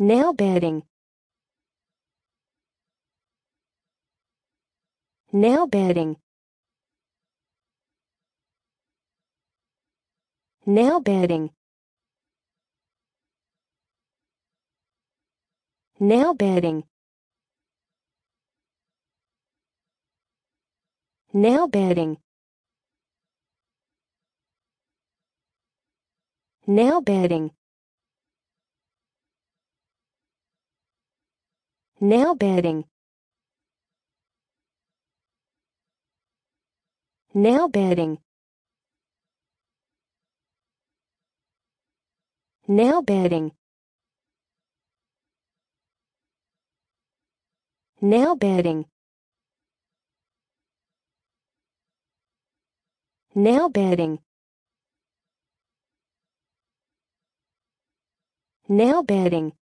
Nail bedding. Nail bedding. Nail bedding. Nail bedding. Nail bedding. Nail bedding. nail bedding nail bedding nail bedding nail bedding nail bedding nail bedding